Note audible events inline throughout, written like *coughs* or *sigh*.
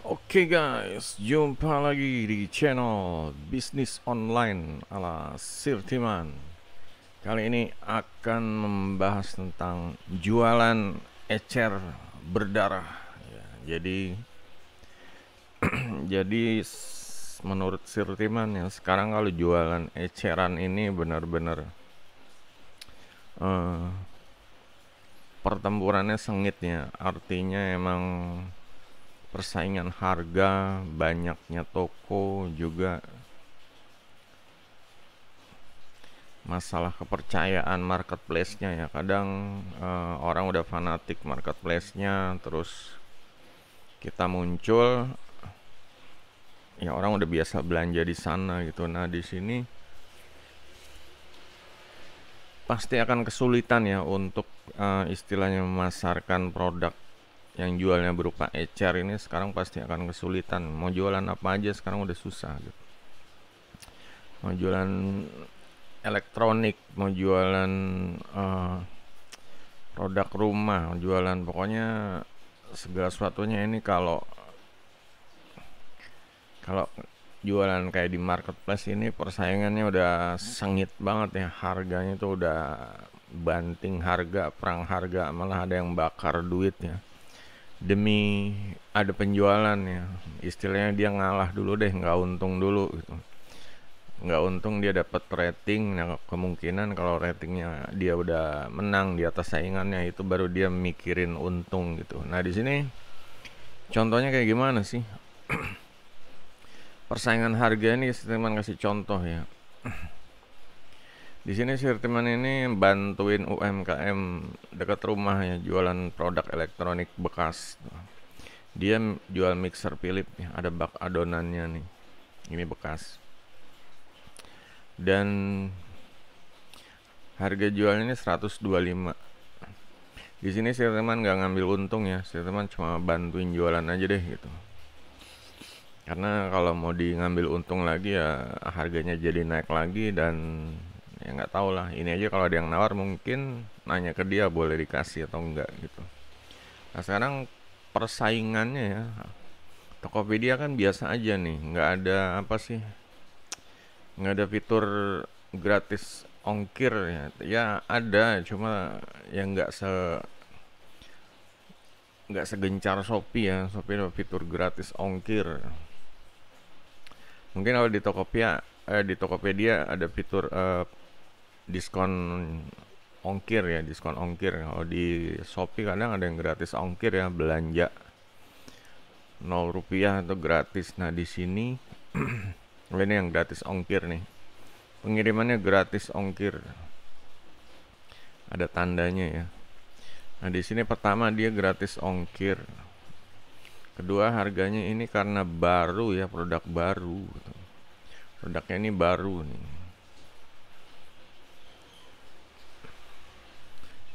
Oke okay guys, jumpa lagi di channel bisnis online ala Sirtiman. Kali ini akan membahas tentang jualan ecer berdarah. Ya, jadi, *clears throat* jadi menurut Sirtiman ya sekarang kalau jualan eceran ini benar-benar uh, pertempurannya sengit ya. Artinya emang persaingan harga, banyaknya toko juga masalah kepercayaan marketplace-nya ya. Kadang eh, orang udah fanatik marketplace-nya terus kita muncul ya orang udah biasa belanja di sana gitu. Nah, di sini pasti akan kesulitan ya untuk uh, istilahnya memasarkan produk yang jualnya berupa ecer ini sekarang pasti akan kesulitan mau jualan apa aja sekarang udah susah gitu mau jualan elektronik mau jualan uh, produk rumah mau jualan pokoknya segala sesuatunya ini kalau kalau jualan kayak di marketplace ini persaingannya udah sengit banget ya harganya itu udah banting harga perang harga malah ada yang bakar duit ya demi ada penjualan ya istilahnya dia ngalah dulu deh nggak untung dulu gitu nggak untung dia dapat rating nah kemungkinan kalau ratingnya dia udah menang di atas saingannya itu baru dia mikirin untung gitu nah di sini contohnya kayak gimana sih *clears throat* persaingan harga ini teman kasih contoh ya *clears throat* Di sini teman ini bantuin UMKM dekat rumahnya jualan produk elektronik bekas. Dia jual mixer Philip, ya, ada bak adonannya nih. Ini bekas. Dan harga jualnya ini 125. Di sini teman nggak ngambil untung ya, teman cuma bantuin jualan aja deh gitu. Karena kalau mau diambil untung lagi ya harganya jadi naik lagi dan ya nggak tahu lah ini aja kalau ada yang nawar mungkin nanya ke dia boleh dikasih atau enggak gitu nah sekarang persaingannya ya Tokopedia kan biasa aja nih nggak ada apa sih nggak ada fitur gratis ongkir ya ya ada cuma yang nggak se nggak segencar Shopee ya Shopee ada fitur gratis ongkir mungkin kalau di Tokopedia eh, di Tokopedia ada fitur eh, diskon ongkir ya diskon ongkir kalau di Shopee kadang ada yang gratis ongkir ya belanja 0 rupiah atau gratis nah di sini *clears throat* ini yang gratis ongkir nih pengirimannya gratis ongkir ada tandanya ya nah di sini pertama dia gratis ongkir kedua harganya ini karena baru ya produk baru produknya ini baru nih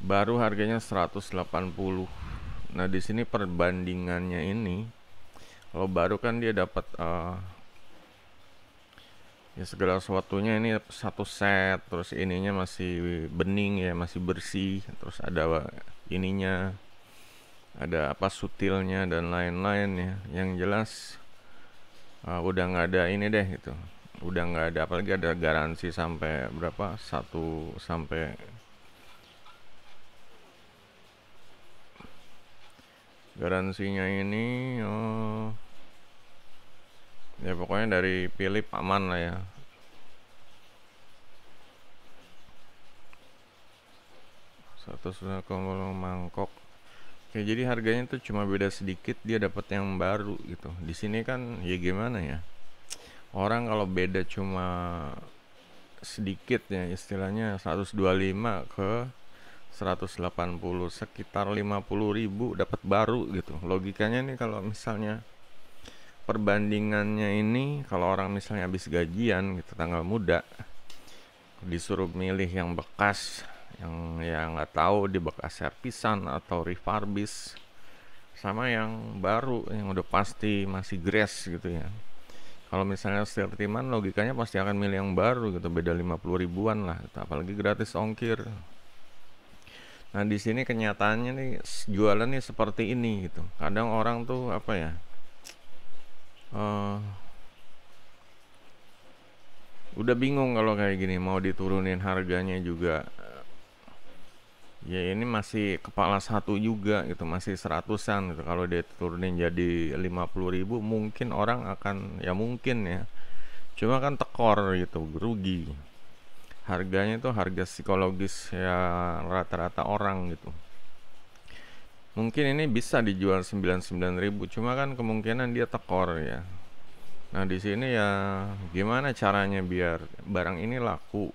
baru harganya 180 nah di sini perbandingannya ini kalau baru kan dia dapat uh, ya segala sesuatunya ini satu set terus ininya masih bening ya masih bersih terus ada ininya ada apa sutilnya dan lain-lain ya yang jelas uh, udah nggak ada ini deh gitu udah nggak ada apalagi ada garansi sampai berapa satu sampai garansinya ini oh, ya pokoknya dari pilih paman lah ya satu sudah kompor mangkok Oke, ya, jadi harganya itu cuma beda sedikit dia dapat yang baru gitu di sini kan ya gimana ya orang kalau beda cuma sedikit ya istilahnya 125 ke 180 sekitar 50.000 dapat baru gitu logikanya nih kalau misalnya perbandingannya ini kalau orang misalnya habis gajian gitu tanggal muda disuruh milih yang bekas yang ya nggak tahu di bekas servisan atau refurbish sama yang baru yang udah pasti masih grass gitu ya kalau misalnya setiap timan logikanya pasti akan milih yang baru gitu beda 50 ribuan lah gitu. apalagi gratis ongkir Nah di sini kenyataannya nih jualan nih seperti ini gitu. Kadang orang tuh apa ya? Uh, udah bingung kalau kayak gini mau diturunin harganya juga ya ini masih kepala satu juga gitu masih seratusan gitu kalau dia turunin jadi puluh ribu mungkin orang akan ya mungkin ya cuma kan tekor gitu rugi harganya itu harga psikologis ya rata-rata orang gitu mungkin ini bisa dijual 99.000 cuma kan kemungkinan dia tekor ya nah di sini ya gimana caranya biar barang ini laku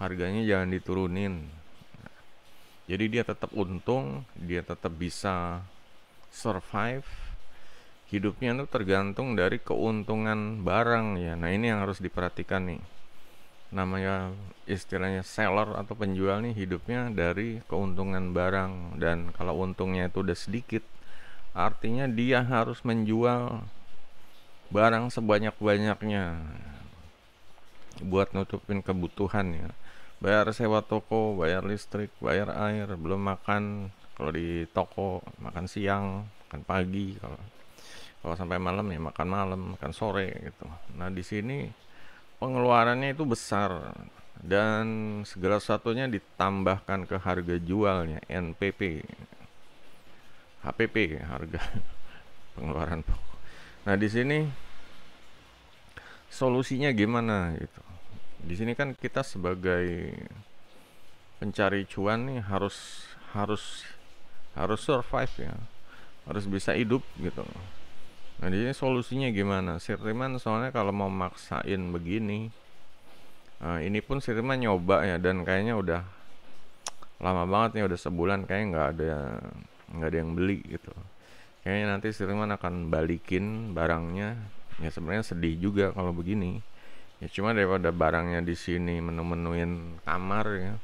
harganya jangan diturunin jadi dia tetap untung dia tetap bisa survive hidupnya itu tergantung dari keuntungan barang ya nah ini yang harus diperhatikan nih namanya istilahnya seller atau penjual nih hidupnya dari keuntungan barang dan kalau untungnya itu udah sedikit artinya dia harus menjual barang sebanyak-banyaknya buat nutupin kebutuhan ya bayar sewa toko bayar listrik bayar air belum makan kalau di toko makan siang makan pagi kalau kalau sampai malam ya makan malam makan sore gitu nah di sini pengeluarannya itu besar dan segala satunya ditambahkan ke harga jualnya NPP HPP harga *laughs* pengeluaran pokok. Nah, di sini solusinya gimana gitu. Di sini kan kita sebagai pencari cuan nih harus harus harus survive ya. Harus bisa hidup gitu. Nah, jadi solusinya gimana? Sirman soalnya kalau mau maksain begini, uh, ini pun Sirman nyoba ya dan kayaknya udah lama banget nih udah sebulan kayaknya nggak ada nggak ada yang beli gitu. Kayaknya nanti Sirman akan balikin barangnya. Ya sebenarnya sedih juga kalau begini. Ya cuma daripada barangnya di sini menu-menuin kamar ya.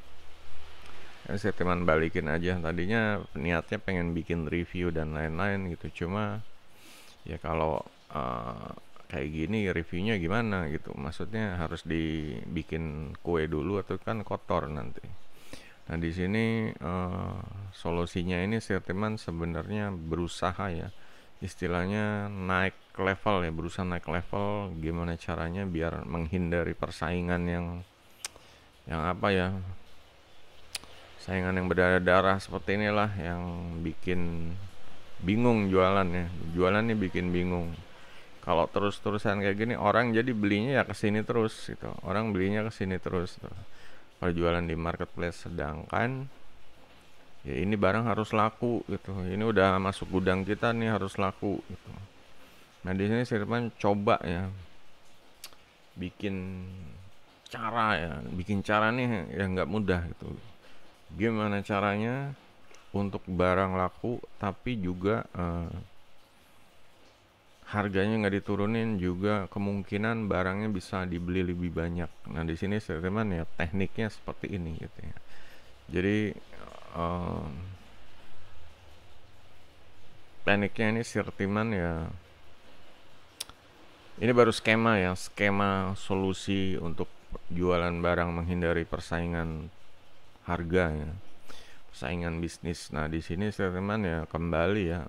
ya Sirman balikin aja. Tadinya niatnya pengen bikin review dan lain-lain gitu. Cuma ya kalau uh, kayak gini reviewnya gimana gitu maksudnya harus dibikin kue dulu atau kan kotor nanti nah di sini uh, solusinya ini Sertiman sebenarnya berusaha ya istilahnya naik level ya berusaha naik level gimana caranya biar menghindari persaingan yang yang apa ya saingan yang berdarah-darah seperti inilah yang bikin bingung jualannya jualan nih bikin bingung kalau terus-terusan kayak gini orang jadi belinya ya ke sini terus gitu orang belinya ke sini terus gitu. kalau jualan di marketplace sedangkan ya ini barang harus laku gitu ini udah masuk gudang kita nih harus laku gitu nah di sini Sirman coba ya bikin cara ya bikin cara nih ya nggak mudah gitu gimana caranya untuk barang laku tapi juga eh, harganya nggak diturunin juga kemungkinan barangnya bisa dibeli lebih banyak. Nah di sini teman ya tekniknya seperti ini gitu ya. Jadi eh, tekniknya ini sirtiman ya ini baru skema ya skema solusi untuk jualan barang menghindari persaingan harga ya saingan bisnis. Nah, di sini siriman ya kembali ya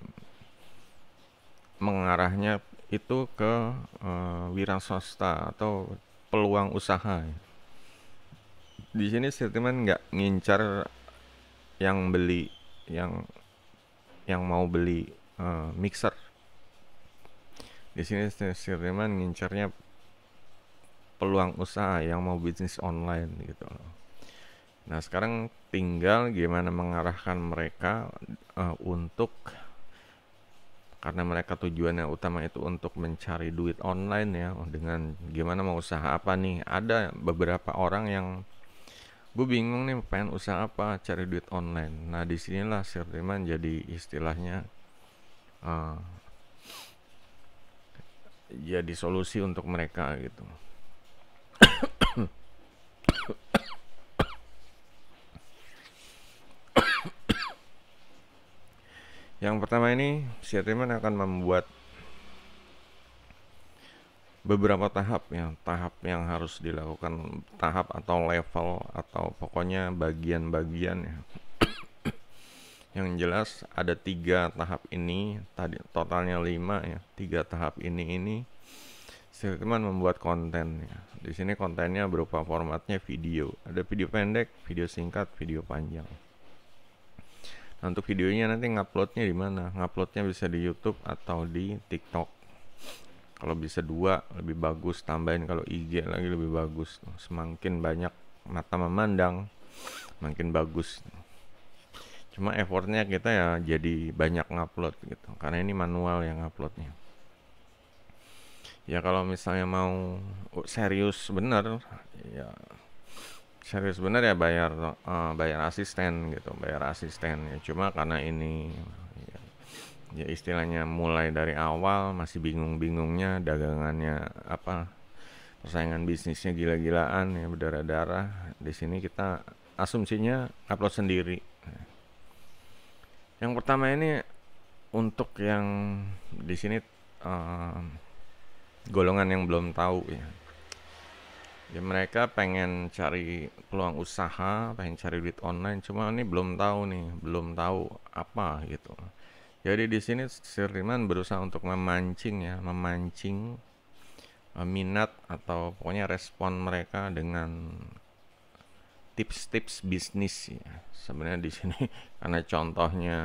mengarahnya itu ke uh, wira swasta atau peluang usaha. Ya. Di sini siriman nggak ngincar yang beli yang yang mau beli uh, mixer. Di sini siriman ngincarnya peluang usaha yang mau bisnis online gitu loh Nah, sekarang tinggal gimana mengarahkan mereka uh, untuk karena mereka tujuannya utama itu untuk mencari duit online ya dengan gimana mau usaha apa nih ada beberapa orang yang gue bingung nih pengen usaha apa cari duit online nah disinilah sirtiman jadi istilahnya uh, jadi solusi untuk mereka gitu Yang pertama ini Sieteman akan membuat beberapa tahap ya, tahap yang harus dilakukan, tahap atau level atau pokoknya bagian-bagian ya. *coughs* yang jelas ada tiga tahap ini tadi totalnya lima ya tiga tahap ini ini Silkman membuat konten ya. Di sini kontennya berupa formatnya video. Ada video pendek, video singkat, video panjang. Nah, untuk videonya nanti nguploadnya di mana? Nguploadnya bisa di YouTube atau di TikTok. Kalau bisa dua lebih bagus, tambahin kalau IG lagi lebih bagus. Semakin banyak mata memandang, makin bagus. Cuma effortnya kita ya jadi banyak ngupload gitu, karena ini manual yang nguploadnya. Ya kalau misalnya mau serius bener, ya serius bener ya bayar uh, bayar asisten gitu bayar asisten ya cuma karena ini ya, ya istilahnya mulai dari awal masih bingung-bingungnya dagangannya apa persaingan bisnisnya gila-gilaan ya berdarah-darah di sini kita asumsinya upload sendiri yang pertama ini untuk yang di sini uh, golongan yang belum tahu ya ya mereka pengen cari peluang usaha pengen cari duit online cuma ini belum tahu nih belum tahu apa gitu jadi di sini Sirliman berusaha untuk memancing ya memancing eh, minat atau pokoknya respon mereka dengan tips-tips bisnis ya sebenarnya di sini *laughs* karena contohnya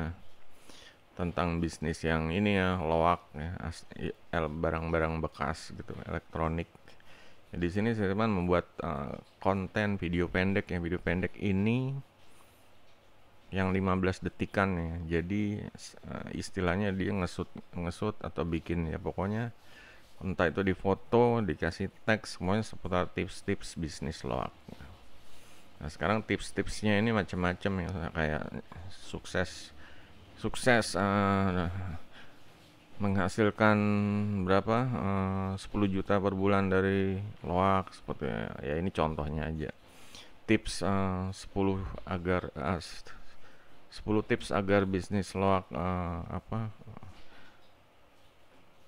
tentang bisnis yang ini ya loak ya barang-barang bekas gitu elektronik di sini saya teman membuat uh, konten video pendek ya video pendek ini yang 15 detikan ya. Jadi uh, istilahnya dia ngesut ngesut atau bikin ya pokoknya entah itu di foto, dikasih teks semuanya seputar tips-tips bisnis loak. Nah, sekarang tips-tipsnya ini macam-macam ya kayak sukses sukses uh, menghasilkan berapa eh, uh, 10 juta per bulan dari loak seperti ya, ya ini contohnya aja tips eh, uh, 10 agar eh, uh, 10 tips agar bisnis loak uh, apa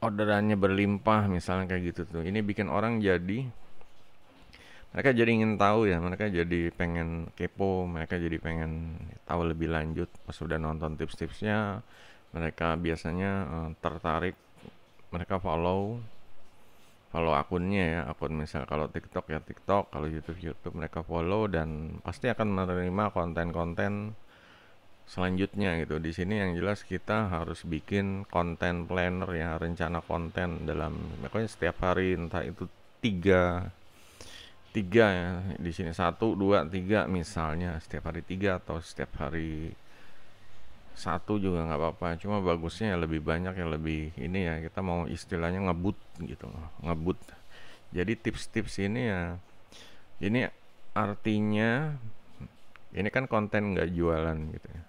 orderannya berlimpah misalnya kayak gitu tuh ini bikin orang jadi mereka jadi ingin tahu ya mereka jadi pengen kepo mereka jadi pengen tahu lebih lanjut pas sudah nonton tips-tipsnya mereka biasanya uh, tertarik mereka follow follow akunnya ya akun misal kalau TikTok ya TikTok kalau YouTube YouTube mereka follow dan pasti akan menerima konten-konten selanjutnya gitu di sini yang jelas kita harus bikin konten planner ya rencana konten dalam makanya setiap hari entah itu tiga tiga ya di sini satu dua tiga misalnya setiap hari tiga atau setiap hari satu juga nggak apa-apa cuma bagusnya ya lebih banyak ya lebih ini ya kita mau istilahnya ngebut gitu ngebut jadi tips-tips ini ya ini artinya ini kan konten nggak jualan gitu ya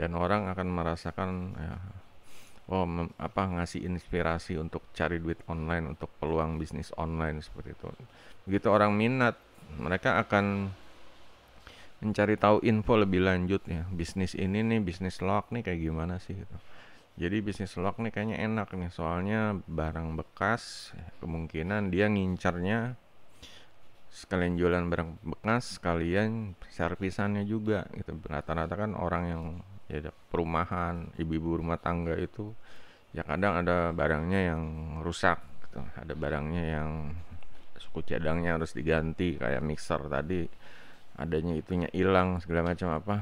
dan orang akan merasakan ya, oh apa ngasih inspirasi untuk cari duit online untuk peluang bisnis online seperti itu begitu orang minat mereka akan mencari tahu info lebih lanjut ya bisnis ini nih bisnis lock nih kayak gimana sih gitu. jadi bisnis lock nih kayaknya enak nih soalnya barang bekas kemungkinan dia ngincarnya sekalian jualan barang bekas sekalian servisannya juga gitu rata-rata kan orang yang ya perumahan ibu-ibu rumah tangga itu ya kadang ada barangnya yang rusak gitu. ada barangnya yang suku cadangnya harus diganti kayak mixer tadi adanya itunya hilang segala macam apa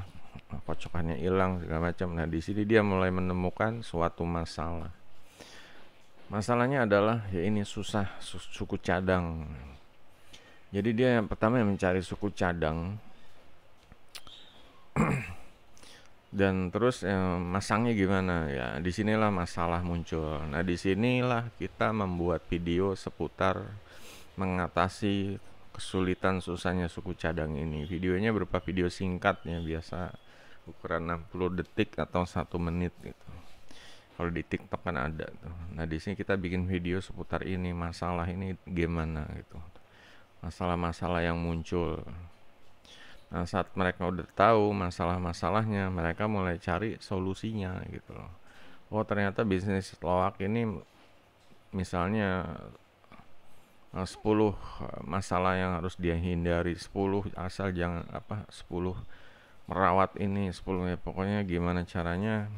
kocokannya hilang segala macam nah di sini dia mulai menemukan suatu masalah masalahnya adalah ya ini susah suku cadang jadi dia yang pertama yang mencari suku cadang *clears throat* dan terus eh, masangnya gimana ya disinilah masalah muncul nah disinilah kita membuat video seputar mengatasi kesulitan susahnya suku cadang ini. Videonya berupa video singkat ya biasa ukuran 60 detik atau satu menit gitu. Kalau di TikTok kan ada tuh. Nah, di sini kita bikin video seputar ini, masalah ini gimana gitu. Masalah-masalah yang muncul. Nah, saat mereka udah tahu masalah-masalahnya, mereka mulai cari solusinya gitu loh. Oh, ternyata bisnis loak ini misalnya 10 eh, eh, masalah yang harus dia hindari 10 asal jangan apa 10 merawat ini 10 ya pokoknya gimana caranya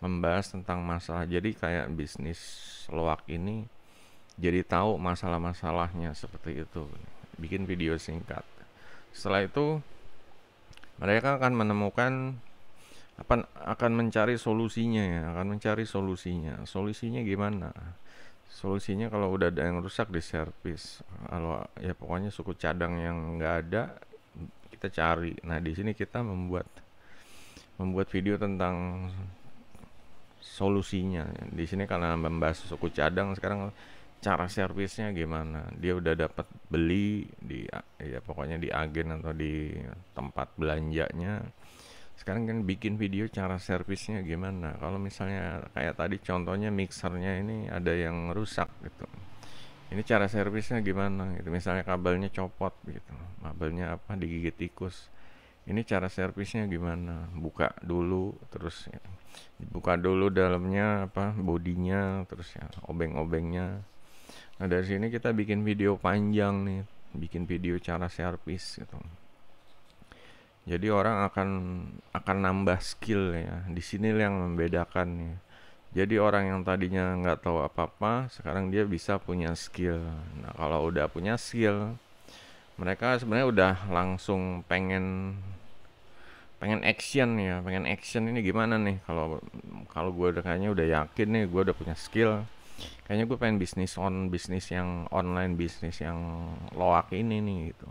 membahas tentang masalah jadi kayak bisnis loak ini jadi tahu masalah-masalahnya seperti itu bikin video singkat setelah itu mereka akan menemukan akan akan mencari solusinya ya akan mencari solusinya solusinya gimana solusinya kalau udah ada yang rusak di servis kalau ya pokoknya suku cadang yang nggak ada kita cari nah di sini kita membuat membuat video tentang solusinya di sini karena membahas suku cadang sekarang cara servisnya gimana dia udah dapat beli di ya pokoknya di agen atau di tempat belanjanya sekarang kan bikin video cara servisnya gimana kalau misalnya kayak tadi contohnya mixernya ini ada yang rusak gitu ini cara servisnya gimana gitu misalnya kabelnya copot gitu kabelnya apa digigit tikus ini cara servisnya gimana buka dulu terus ya. dibuka dulu dalamnya apa bodinya terus ya obeng-obengnya nah dari sini kita bikin video panjang nih bikin video cara servis gitu jadi orang akan akan nambah skill ya. Di sini yang membedakan ya. Jadi orang yang tadinya nggak tahu apa-apa, sekarang dia bisa punya skill. Nah kalau udah punya skill, mereka sebenarnya udah langsung pengen pengen action ya pengen action ini gimana nih kalau kalau gue udah kayaknya udah yakin nih gue udah punya skill kayaknya gue pengen bisnis on bisnis yang online bisnis yang loak ini nih gitu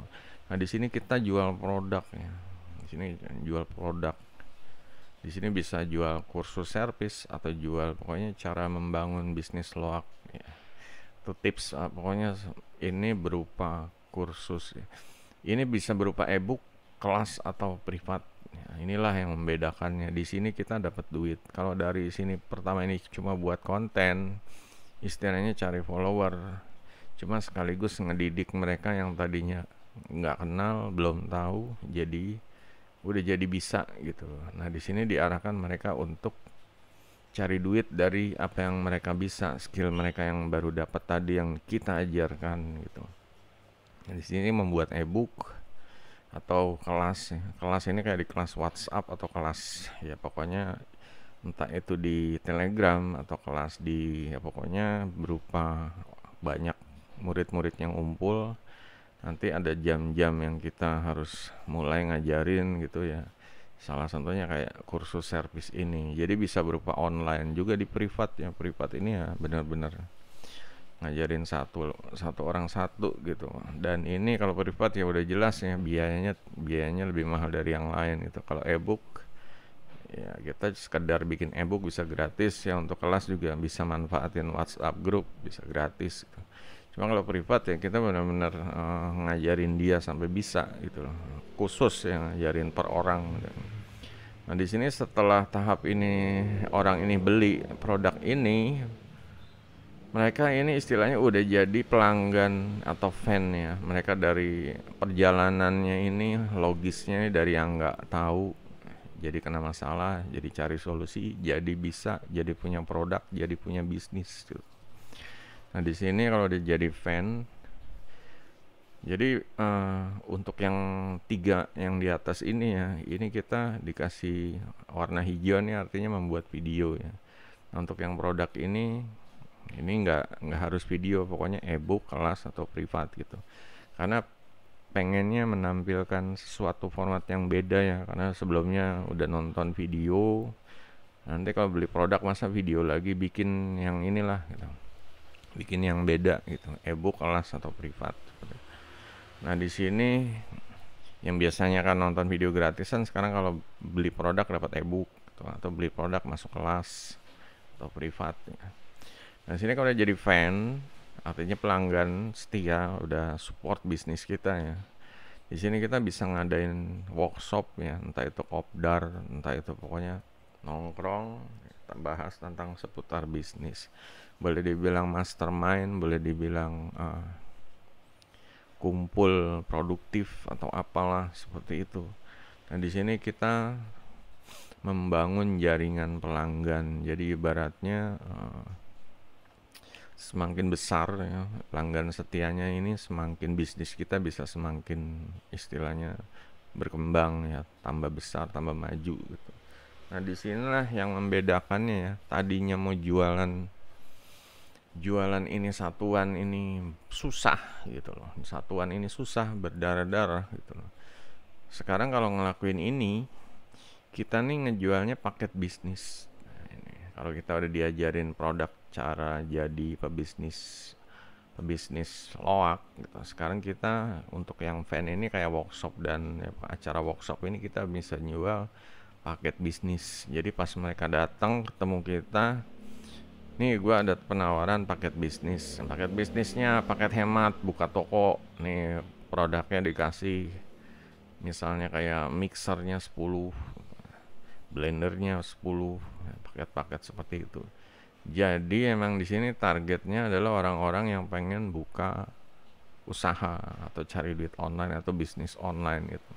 nah di sini kita jual produk ya di sini jual produk di sini bisa jual kursus servis atau jual pokoknya cara membangun bisnis loak ya. itu tips eh, pokoknya ini berupa kursus ya. ini bisa berupa ebook kelas atau privat ya. inilah yang membedakannya di sini kita dapat duit kalau dari sini pertama ini cuma buat konten istilahnya cari follower cuma sekaligus ngedidik mereka yang tadinya nggak kenal belum tahu jadi udah jadi bisa gitu Nah, di sini diarahkan mereka untuk cari duit dari apa yang mereka bisa, skill mereka yang baru dapat tadi yang kita ajarkan gitu. Nah, di sini membuat e-book atau kelas, ya. kelas ini kayak di kelas WhatsApp atau kelas ya pokoknya entah itu di Telegram atau kelas di ya pokoknya berupa banyak murid-murid yang umpul nanti ada jam-jam yang kita harus mulai ngajarin gitu ya salah satunya kayak kursus service ini jadi bisa berupa online juga di privat ya privat ini ya benar-benar ngajarin satu satu orang satu gitu dan ini kalau privat ya udah jelas ya biayanya biayanya lebih mahal dari yang lain itu kalau ebook ya kita sekedar bikin ebook bisa gratis ya untuk kelas juga bisa manfaatin WhatsApp grup bisa gratis gitu Cuma kalau privat ya kita benar-benar uh, ngajarin dia sampai bisa gitu loh. Khusus yang ngajarin per orang. Nah, di sini setelah tahap ini orang ini beli produk ini mereka ini istilahnya udah jadi pelanggan atau fan ya. Mereka dari perjalanannya ini logisnya ini dari yang nggak tahu jadi kena masalah, jadi cari solusi, jadi bisa, jadi punya produk, jadi punya bisnis gitu. Nah di sini kalau jadi fan, jadi uh, untuk yang tiga yang di atas ini ya, ini kita dikasih warna hijau nih artinya membuat video ya. Nah, untuk yang produk ini, ini nggak nggak harus video, pokoknya ebook kelas atau privat gitu. Karena pengennya menampilkan sesuatu format yang beda ya, karena sebelumnya udah nonton video, nanti kalau beli produk masa video lagi bikin yang inilah gitu bikin yang beda gitu ebook kelas atau privat nah di sini yang biasanya kan nonton video gratisan sekarang kalau beli produk dapat ebook gitu, atau beli produk masuk kelas atau privat ya. nah sini kalau udah jadi fan artinya pelanggan setia udah support bisnis kita ya di sini kita bisa ngadain workshop ya entah itu kopdar entah itu pokoknya nongkrong kita bahas tentang seputar bisnis boleh dibilang mastermind boleh dibilang uh, kumpul produktif atau apalah seperti itu nah di sini kita membangun jaringan pelanggan jadi ibaratnya uh, semakin besar ya pelanggan setianya ini semakin bisnis kita bisa semakin istilahnya berkembang ya tambah besar tambah maju gitu nah disinilah yang membedakannya ya tadinya mau jualan jualan ini satuan ini susah gitu loh satuan ini susah berdarah-darah gitu loh sekarang kalau ngelakuin ini kita nih ngejualnya paket bisnis nah, ini. kalau kita udah diajarin produk cara jadi pebisnis pebisnis loak gitu sekarang kita untuk yang fan ini kayak workshop dan ya, acara workshop ini kita bisa jual paket bisnis jadi pas mereka datang ketemu kita nih gue ada penawaran paket bisnis paket bisnisnya paket hemat buka toko nih produknya dikasih misalnya kayak mixernya 10 blendernya 10 paket-paket seperti itu jadi emang di sini targetnya adalah orang-orang yang pengen buka usaha atau cari duit online atau bisnis online gitu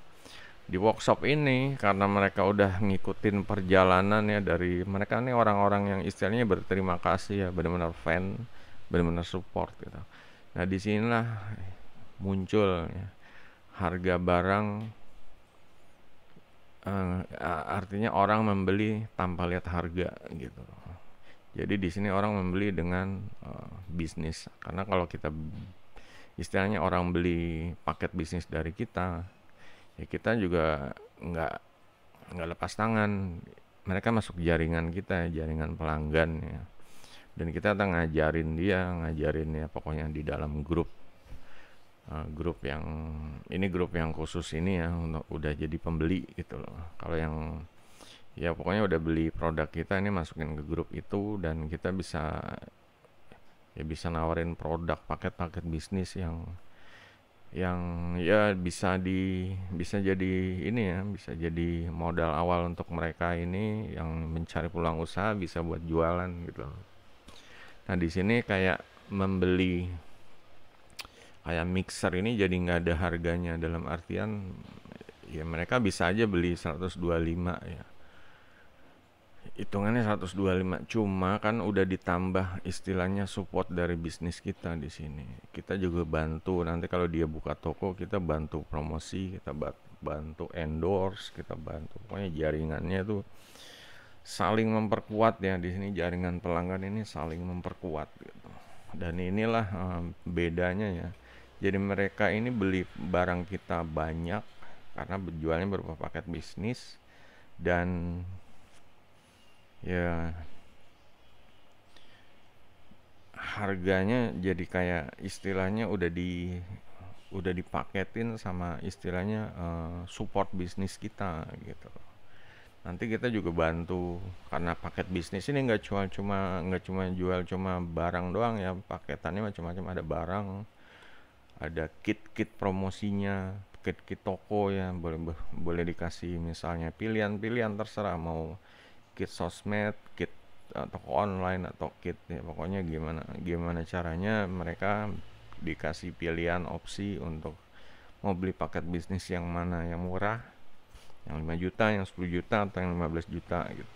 di workshop ini karena mereka udah ngikutin perjalanan ya dari mereka nih orang-orang yang istilahnya berterima kasih ya benar-benar fan benar-benar support gitu nah disinilah muncul ya, harga barang eh, artinya orang membeli tanpa lihat harga gitu jadi di sini orang membeli dengan eh, bisnis karena kalau kita istilahnya orang beli paket bisnis dari kita ya kita juga nggak nggak lepas tangan mereka masuk jaringan kita jaringan pelanggan ya dan kita ngajarin dia ngajarin ya pokoknya di dalam grup eh, grup yang ini grup yang khusus ini ya untuk udah jadi pembeli gitu loh kalau yang ya pokoknya udah beli produk kita ini masukin ke grup itu dan kita bisa ya bisa nawarin produk paket-paket bisnis yang yang ya bisa di bisa jadi ini ya bisa jadi modal awal untuk mereka ini yang mencari pulang usaha bisa buat jualan gitu nah di sini kayak membeli kayak mixer ini jadi nggak ada harganya dalam artian ya mereka bisa aja beli 125 ya hitungannya 125 cuma kan udah ditambah istilahnya support dari bisnis kita di sini kita juga bantu nanti kalau dia buka toko kita bantu promosi kita bantu endorse kita bantu pokoknya jaringannya tuh saling memperkuat ya di sini jaringan pelanggan ini saling memperkuat gitu dan inilah eh, bedanya ya jadi mereka ini beli barang kita banyak karena berjualnya berupa paket bisnis dan ya harganya jadi kayak istilahnya udah di udah dipaketin sama istilahnya uh, support bisnis kita gitu nanti kita juga bantu karena paket bisnis ini nggak cuma cuma nggak cuma jual cuma barang doang ya paketannya macam-macam ada barang ada kit-kit promosinya kit-kit toko ya boleh boleh dikasih misalnya pilihan-pilihan terserah mau kit sosmed kit uh, toko online atau kit ya pokoknya gimana gimana caranya mereka dikasih pilihan opsi untuk mau beli paket bisnis yang mana yang murah yang 5 juta yang 10 juta atau yang 15 juta gitu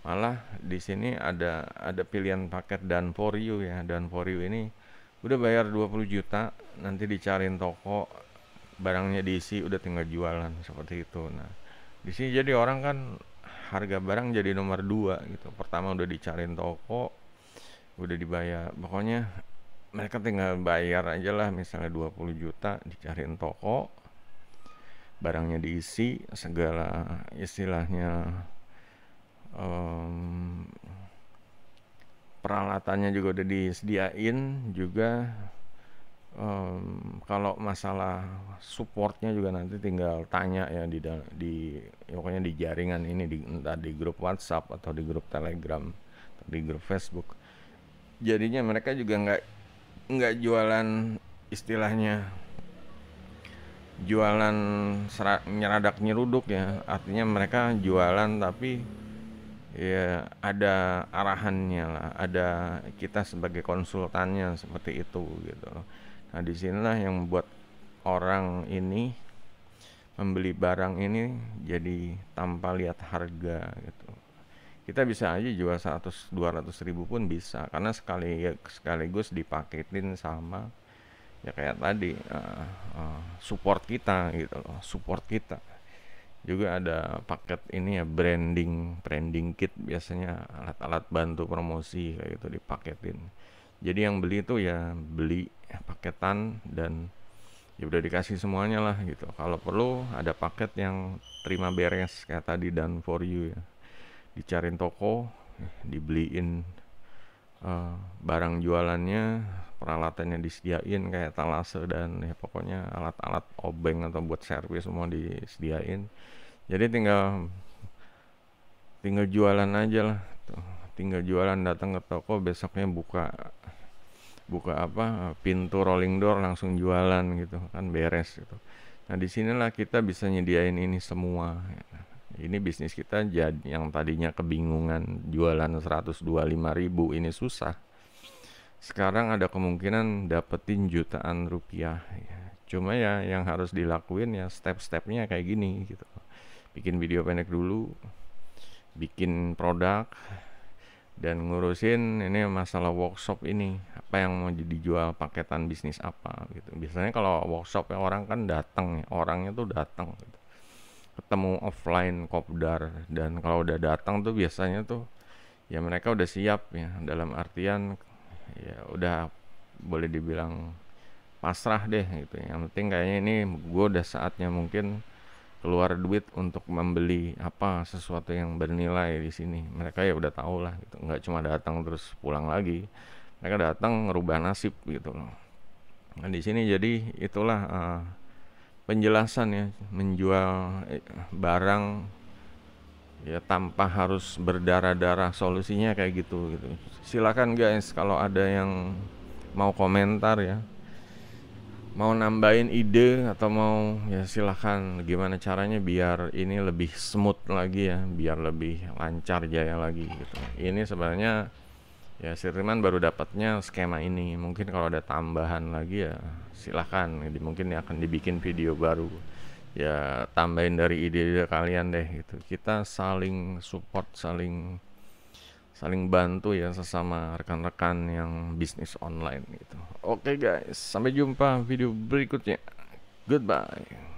malah di sini ada ada pilihan paket dan for you ya dan for you ini udah bayar 20 juta nanti dicariin toko barangnya diisi udah tinggal jualan seperti itu nah di sini jadi orang kan harga barang jadi nomor dua gitu pertama udah dicariin toko udah dibayar pokoknya mereka tinggal bayar aja lah misalnya 20 juta dicariin toko barangnya diisi segala istilahnya um, peralatannya juga udah disediain juga um, kalau masalah supportnya juga nanti tinggal tanya ya di di ya pokoknya di jaringan ini di, entah di grup WhatsApp atau di grup Telegram atau di grup Facebook jadinya mereka juga nggak nggak jualan istilahnya jualan serak, nyeradak nyeruduk ya artinya mereka jualan tapi ya ada arahannya lah ada kita sebagai konsultannya seperti itu gitu loh Nah, disinilah yang membuat orang ini membeli barang ini jadi tanpa lihat harga gitu. Kita bisa aja jual 100 200 ribu pun bisa karena sekali sekaligus dipaketin sama ya kayak tadi uh, uh, support kita gitu loh, support kita. Juga ada paket ini ya branding, branding kit biasanya alat-alat bantu promosi kayak gitu dipaketin. Jadi yang beli itu ya beli Ya, paketan dan ya udah dikasih semuanya lah gitu kalau perlu ada paket yang terima beres kayak tadi dan for you ya dicariin toko dibeliin uh, barang jualannya peralatannya disediain kayak talase dan ya pokoknya alat-alat obeng atau buat servis semua disediain jadi tinggal tinggal jualan aja lah tinggal jualan datang ke toko besoknya buka buka apa pintu rolling door langsung jualan gitu kan beres gitu nah disinilah kita bisa nyediain ini semua ini bisnis kita jadi yang tadinya kebingungan jualan 125 ribu ini susah sekarang ada kemungkinan dapetin jutaan rupiah ya. cuma ya yang harus dilakuin ya step-stepnya kayak gini gitu bikin video pendek dulu bikin produk dan ngurusin ini masalah workshop ini apa yang mau dijual paketan bisnis apa gitu biasanya kalau workshop ya orang kan datang ya, orangnya tuh datang gitu. ketemu offline kopdar dan kalau udah datang tuh biasanya tuh ya mereka udah siap ya dalam artian ya udah boleh dibilang pasrah deh gitu yang penting kayaknya ini gue udah saatnya mungkin keluar duit untuk membeli apa sesuatu yang bernilai di sini mereka ya udah tau lah gitu nggak cuma datang terus pulang lagi mereka datang merubah nasib gitu loh nah di sini jadi itulah uh, penjelasan ya menjual eh, barang ya tanpa harus berdarah-darah solusinya kayak gitu gitu silakan guys kalau ada yang mau komentar ya mau nambahin ide atau mau ya silahkan gimana caranya biar ini lebih smooth lagi ya biar lebih lancar jaya lagi gitu ini sebenarnya ya Riman baru dapatnya skema ini mungkin kalau ada tambahan lagi ya silahkan Jadi, mungkin ya akan dibikin video baru ya tambahin dari ide-ide kalian deh gitu kita saling support saling saling bantu ya sesama rekan-rekan yang bisnis online gitu oke guys sampai jumpa video berikutnya goodbye